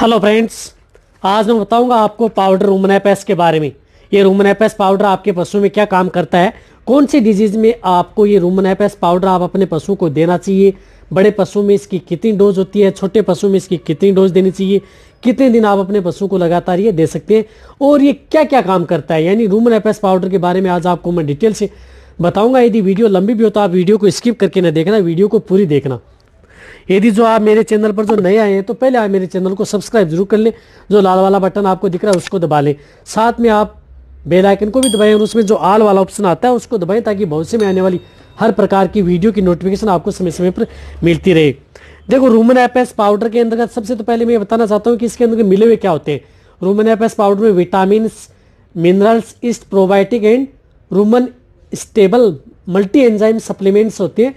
hello friends आज मैं बताऊंगा आपको पाउडर रूमनापैस के बारे में ये रूमनापैस पाउडर आपके पशु में क्या काम करता है कौन सी डिजीज़ में आपको ये रूमनापैस पाउडर आप अपने पशु को देना चाहिए बड़े पशु में इसकी कितनी डोज होती है छोटे पशु में इसकी कितनी डोज देनी चाहिए कितने दिन आप अपने पशु को लगातार ये दे सकते हैं और ये क्या क्या काम करता है यानी रूमनापैस पाउडर के बारे में आज आपको मैं डिटेल से बताऊँगा यदि वीडियो लंबी भी हो तो आप वीडियो को स्किप करके ना देखना वीडियो को पूरी देखना यदि जो आप मेरे चैनल पर जो नए आए हैं तो पहले आप मेरे चैनल को सब्सक्राइब जरूर कर लें जो लाल वाला बटन आपको दिख रहा है उसको दबा लें साथ में आप बेल आइकन को भी दबाएं और उसमें जो आल वाला ऑप्शन आता है उसको दबाएं ताकि भविष्य में आने वाली हर प्रकार की वीडियो की नोटिफिकेशन आपको समय समय पर मिलती रहे देखो रूमन एपेस पाउडर के अंतर्गत सबसे तो पहले मैं ये बताना चाहता हूँ कि इसके अंदर मिले हुए क्या होते हैं रूमन एपेस पाउडर में vitamin minerals yeast probiotic and rumen stable multi enzyme supplements होते हैं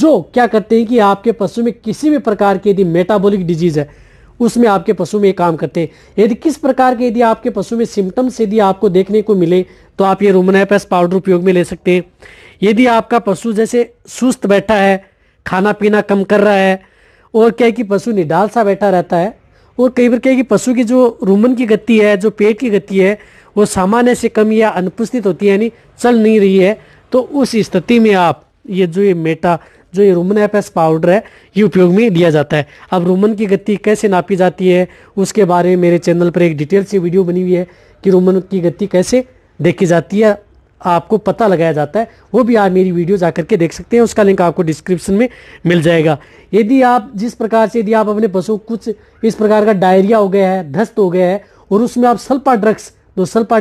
जो क्या करते हैं कि आपके पशु में किसी भी प्रकार की यदि मेटाबॉलिक डिजीज है उसमें आपके पशु में काम करते हैं यदि किस प्रकार के यदि आपके पशु में सिम्टम्स यदि आपको देखने को मिले तो आप ये रोमनापैस पाउडर उपयोग में ले सकते हैं यदि आपका पशु जैसे सुस्त बैठा है खाना पीना कम कर रहा है और क्या है कि पशु निडाल सा बैठा रहता है और कई बार क्या है कि पशु की जो रूमन की गति है जो पेट की गति है वो सामान्य से कम या अनुपस्थित होती है यानी चल नहीं रही है तो उस स्थिति में आप ये जो ये मेटा जो ये रोमन एपेस पाउडर है ये उपयोग में लिया जाता है अब रोमन की गति कैसे नापी जाती है उसके बारे में मेरे चैनल पर एक डिटेल से वीडियो बनी हुई है कि रोमन की गति कैसे देखी जाती है आपको पता लगाया जाता है वो भी आप मेरी वीडियो जा करके देख सकते हैं उसका लिंक आपको डिस्क्रिप्शन में मिल जाएगा यदि आप जिस प्रकार से यदि आप अपने पशु कुछ इस प्रकार का डायरिया हो गया है धस्त हो गया है और उसमें आप सल्पा ड्रग्स तो सल्पा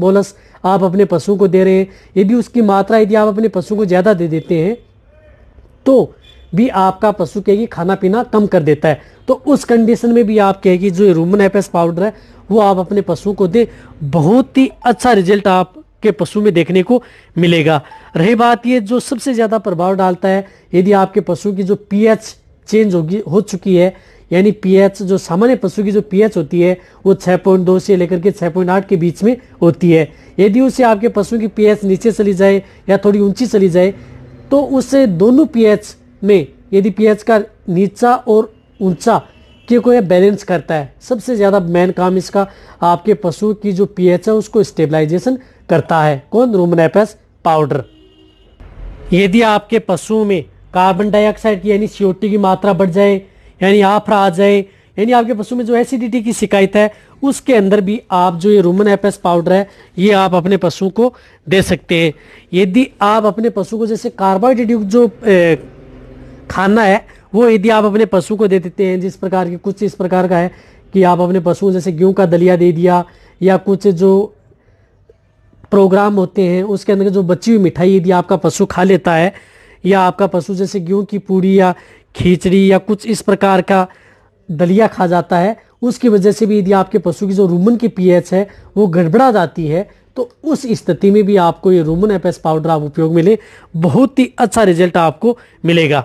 बोलस आप अपने पशुओं को दे रहे हैं यदि उसकी मात्रा यदि आप अपने पशुओं को ज़्यादा दे देते हैं तो भी आपका पशु क्या खाना पीना कम कर देता है तो उस कंडीशन में भी आप कहेगी जो रूमन एपेस पाउडर है वो आप अपने पशुओं को दे बहुत ही अच्छा रिजल्ट आप के पशु में देखने को मिलेगा रही बात ये जो सबसे ज़्यादा प्रभाव डालता है यदि आपके पशु की जो पीएच चेंज होगी हो चुकी है यानी पीएच जो सामान्य पशु की जो पीएच होती है वो 6.2 से लेकर के 6.8 के बीच में होती है यदि उसे आपके पशु की पीएच नीचे चली जाए या थोड़ी ऊंची चली जाए तो उससे दोनों पीएच में यदि पीएच का नीचा और ऊंचा के को यह बैलेंस करता है सबसे ज़्यादा मेन काम इसका आपके पशु की जो पीएच है उसको स्टेबलाइजेशन करता है कौन रोमनेपस पाउडर यदि आपके पशुओं में कार्बन डाइऑक्साइड की यानी सी की मात्रा बढ़ जाए यानी आफरा आ जाए यानी आपके पशु में जो एसिडिटी की शिकायत है उसके अंदर भी आप जो ये रोमन एपेस पाउडर है ये आप अपने पशु को दे सकते हैं यदि आप अपने पशु को जैसे कार्बोहाइड्रेट युक्त जो ए, खाना है वो यदि आप अपने पशु को दे देते हैं जिस प्रकार के कुछ इस प्रकार का है कि आप अपने पशु जैसे गेहूँ का दलिया दे दिया या कुछ जो प्रोग्राम होते हैं उसके अंदर जो बची हुई मिठाई यदि आपका पशु खा लेता है या आपका पशु जैसे गेहूँ की पूड़ी या खिचड़ी या कुछ इस प्रकार का दलिया खा जाता है उसकी वजह से भी यदि आपके पशु की जो रूमन की पीएच है वो गड़बड़ा जाती है तो उस स्थिति में भी आपको ये रूमन एपेस पाउडर आप उपयोग में लें बहुत ही अच्छा रिजल्ट आपको मिलेगा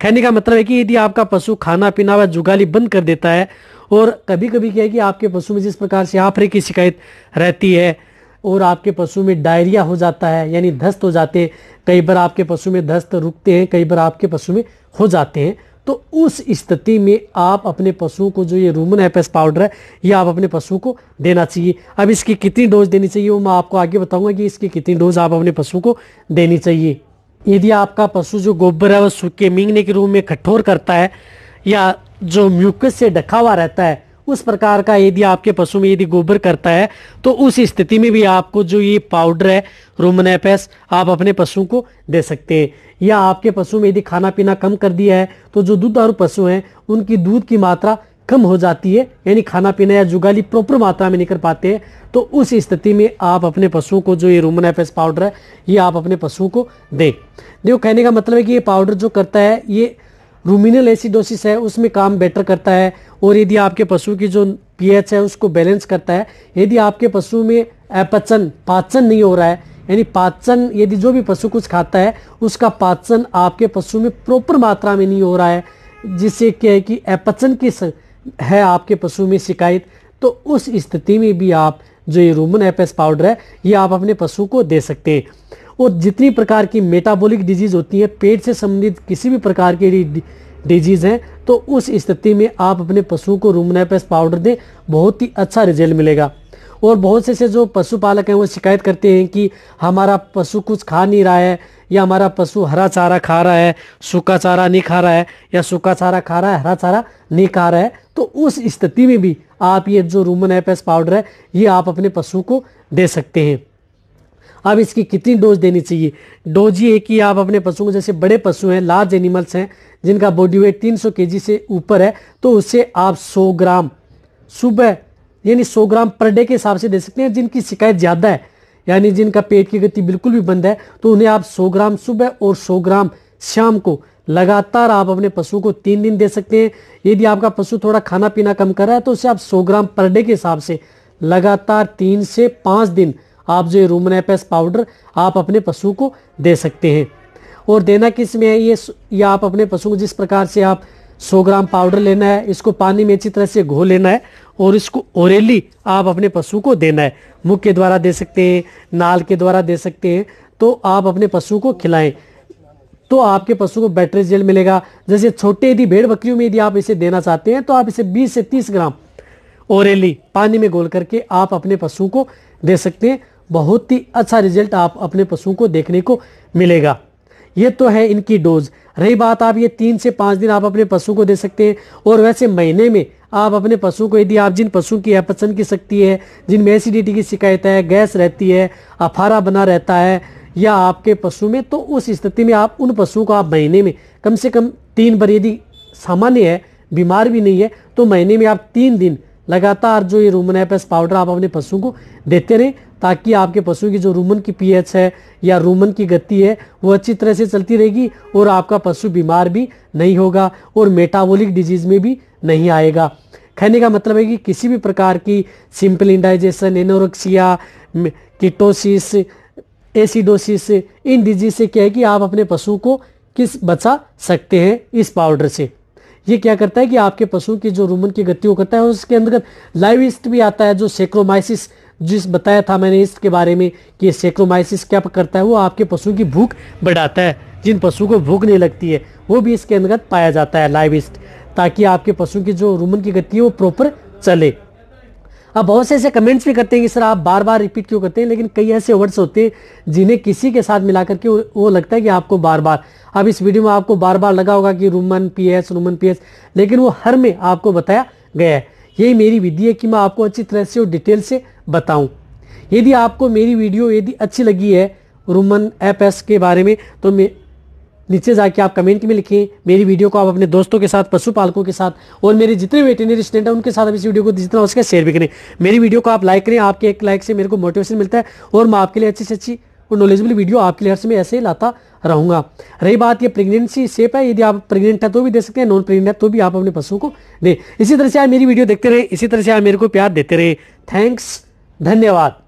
कहने का मतलब है कि यदि आपका पशु खाना पीना व जुगाली बंद कर देता है और कभी कभी क्या है कि आपके पशु में जिस प्रकार से आफरे की शिकायत रहती है और आपके पशु में डायरिया हो जाता है यानी धस्त हो जाते हैं कई बार आपके पशु में धस्त रुकते हैं कई बार आपके पशु में हो जाते हैं तो उस स्थिति में आप अपने पशुओं को जो ये रूमन एपेस पाउडर है ये आप अपने पशुओं को देना चाहिए अब इसकी कितनी डोज देनी चाहिए वो मैं आपको आगे बताऊंगा कि इसकी कितनी डोज आप अपने पशुओं को देनी चाहिए यदि आपका पशु जो गोबर है वह सूखे मींगने के रूप में कठोर करता है या जो म्यूकस से ढका हुआ रहता है उस प्रकार का यदि आपके पशु में यदि गोबर करता है तो उस स्थिति में भी आपको जो ये पाउडर है रोमनेपेस आप अपने पशु को दे सकते हैं या आपके पशु में यदि खाना पीना कम कर दिया है तो जो दूध और पशु हैं उनकी दूध की मात्रा कम हो जाती है यानी खाना पीना या जुगाली प्रॉपर मात्रा में नहीं कर पाते हैं तो उस स्थिति में आप अपने पशुओं को जो ये रोमनापेस पाउडर है ये आप अपने पशुओं को दें देखो कहने का मतलब है कि ये पाउडर जो करता है ये रूमिनल एसिडोसिस है उसमें काम बेटर करता है और यदि आपके पशु की जो पीएच है उसको बैलेंस करता है यदि आपके पशु में अपचन पाचन नहीं हो रहा है यानी पाचन यदि जो भी पशु कुछ खाता है उसका पाचन आपके पशु में प्रॉपर मात्रा में नहीं हो रहा है जिससे क्या है कि अपचन की है आपके पशु में शिकायत तो उस स्थिति में भी आप जो ये रूमन एपेस पाउडर है ये आप अपने पशु को दे सकते हैं और जितनी प्रकार की मेटाबॉलिक डिजीज़ होती है पेट से संबंधित किसी भी प्रकार की डिजीज़ हैं तो उस स्थिति में आप अपने पशु को रूमन एपेस पाउडर दें बहुत ही अच्छा रिजल्ट मिलेगा और बहुत से से जो पशुपालक हैं वो शिकायत करते हैं कि हमारा पशु कुछ खा नहीं रहा है या हमारा पशु हरा चारा खा रहा है सूखा चारा नहीं खा रहा है या सूखा चारा खा रहा है हरा चारा नहीं खा रहा है तो उस स्थिति में भी आप ये जो रूमन एपेस पाउडर है ये आप अपने पशु को दे सकते हैं अब इसकी कितनी डोज देनी चाहिए डोज ये कि आप अपने पशुओं को जैसे बड़े पशु हैं लार्ज एनिमल्स हैं जिनका बॉडी वेट 300 जी से ऊपर है तो उसे आप 100 ग्राम सुबह यानी 100 ग्राम पर डे के हिसाब से दे सकते हैं जिनकी शिकायत ज़्यादा है यानी जिनका पेट की गति बिल्कुल भी बंद है तो उन्हें आप 100 ग्राम सुबह और 100 ग्राम शाम को लगातार आप अपने पशु को तीन दिन दे सकते हैं यदि आपका पशु थोड़ा खाना पीना कम कर रहा है तो उसे आप 100 ग्राम पर डे के हिसाब से लगातार तीन से पाँच दिन आप जो रूमनेपेस पाउडर आप अपने पशु को दे सकते हैं और देना किस में है ये या आप अपने पशु को जिस प्रकार से आप 100 ग्राम पाउडर लेना है इसको पानी में अच्छी तरह से घो लेना है और इसको ओरेली आप अपने पशु को देना है मुख के द्वारा दे सकते हैं नाल के द्वारा दे सकते हैं तो आप अपने पशु को खिलाएं तो आपके पशु को बेटर रिजल्ट मिलेगा जैसे छोटे यदि भेड़ बकरियों में यदि आप इसे देना चाहते हैं तो आप इसे 20 से 30 ग्राम ओरेली पानी में गोल करके आप अपने पशु को दे सकते हैं बहुत ही अच्छा रिजल्ट आप अपने पशु को देखने को मिलेगा ये तो है इनकी डोज रही बात आप ये तीन से पाँच दिन आप अपने पशु को दे सकते हैं और वैसे महीने में आप अपने पशु को यदि आप जिन पशु की अपचन की शक्ति है जिनमें एसिडिटी की शिकायत है गैस रहती है अफारा बना रहता है या आपके पशु में तो उस स्थिति में आप उन पशु को आप महीने में कम से कम तीन बार यदि सामान्य है बीमार भी नहीं है तो महीने में आप तीन दिन लगातार जो ये रोमन एपेस पाउडर आप अपने पशु को देते रहें ताकि आपके पशु की जो रूमन की पीएच है या रूमन की गति है वो अच्छी तरह से चलती रहेगी और आपका पशु बीमार भी नहीं होगा और मेटाबॉलिक डिजीज़ में भी नहीं आएगा कहने का मतलब है कि किसी भी प्रकार की simple indigestion anorexia ketosis acidosis इन डिजीज से क्या है कि आप अपने पशु को किस बचा सकते हैं इस पाउडर से ये क्या करता है कि आपके पशु की जो रूमन की गति को करता है उसके अंतर्गत लाइव ईस्ट भी आता है जो सेक्रोमाइसिस जिस बताया था मैंने इसके बारे में कि सेक्रोमाइसिस क्या करता है वो आपके पशु की भूख बढ़ाता है जिन पशु को भूख नहीं लगती है वो भी इसके अंतर्गत पाया जाता है लाइव ईस्ट ताकि आपके पशु की जो रूमन की गति है वो प्रॉपर चले अब बहुत से ऐसे कमेंट्स भी करते हैं कि सर आप बार बार रिपीट क्यों करते हैं लेकिन कई ऐसे वर्ड्स होते हैं जिन्हें किसी के साथ मिला करके वो लगता है कि आपको बार बार अब इस वीडियो में आपको बार बार लगा होगा कि rumen P S rumen P S लेकिन वो हर में आपको बताया गया है यही मेरी विधि है कि मैं आपको अच्छी तरह से और डिटेल से बताऊँ यदि आपको मेरी वीडियो यदि अच्छी लगी है रूमन एप एस के बारे में तो नीचे जाके आप कमेंट में लिखें मेरी वीडियो को आप अपने दोस्तों के साथ पशुपालकों के साथ और मेरे जितने वेटेनरी स्टूडेंट हैं उनके साथ आप इस वीडियो को जितना हो सके शेयर भी करें मेरी वीडियो को आप लाइक करें आपके एक लाइक से मेरे को मोटिवेशन मिलता है और मैं आपके लिए अच्छी से अच्छी और नॉलेजेबल वीडियो आपके लिए हर समय ऐसे ही लाता रहूँगा रही बात ये प्रेगनेंसी सेप है यदि आप प्रेगनेंट है तो भी दे सकते हैं नॉन प्रेगनेंट है तो भी आप अपने पशुओं को दें इसी तरह से आप मेरी वीडियो देखते रहें इसी तरह से आप मेरे को प्यार देते रहें थैंक्स धन्यवाद